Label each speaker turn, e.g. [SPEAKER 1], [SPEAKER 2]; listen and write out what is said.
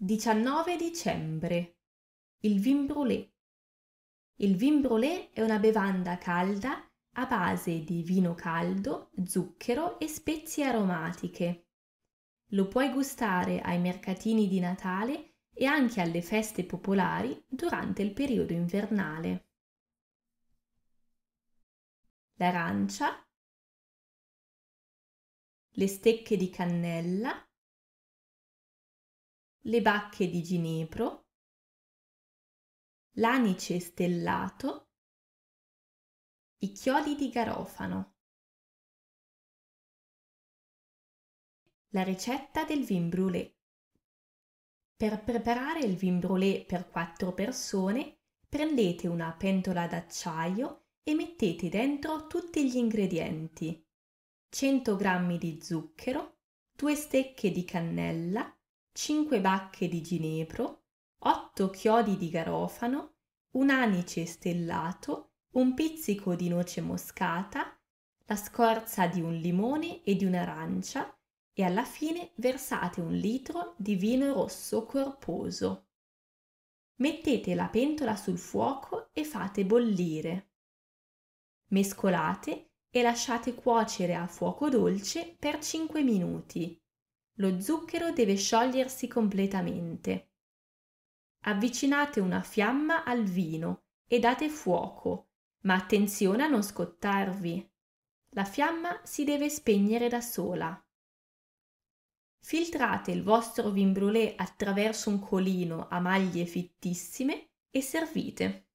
[SPEAKER 1] 19 dicembre. Il vin brûlé. Il vin brûlé è una bevanda calda a base di vino caldo, zucchero e spezie aromatiche. Lo puoi gustare ai mercatini di Natale e
[SPEAKER 2] anche alle feste popolari durante il periodo invernale. L'arancia, le stecche di cannella, le bacche di ginepro, l'anice stellato, i chiodi di garofano. La ricetta del vin brûlé. Per preparare
[SPEAKER 1] il vin brûlé per 4 persone, prendete una pentola d'acciaio e mettete dentro tutti gli ingredienti. 100 g di zucchero, 2 stecche di cannella, 5 bacche di ginepro, 8 chiodi di garofano, un anice stellato, un pizzico di noce moscata, la scorza di un limone e di un'arancia e alla fine versate un litro di vino rosso corposo. Mettete la pentola sul fuoco e fate bollire. Mescolate e lasciate cuocere a fuoco dolce per 5 minuti lo zucchero deve sciogliersi completamente. Avvicinate una fiamma al vino e date fuoco, ma attenzione a non scottarvi. La fiamma si deve spegnere da sola. Filtrate il vostro vin brûlé attraverso un colino a maglie fittissime e servite.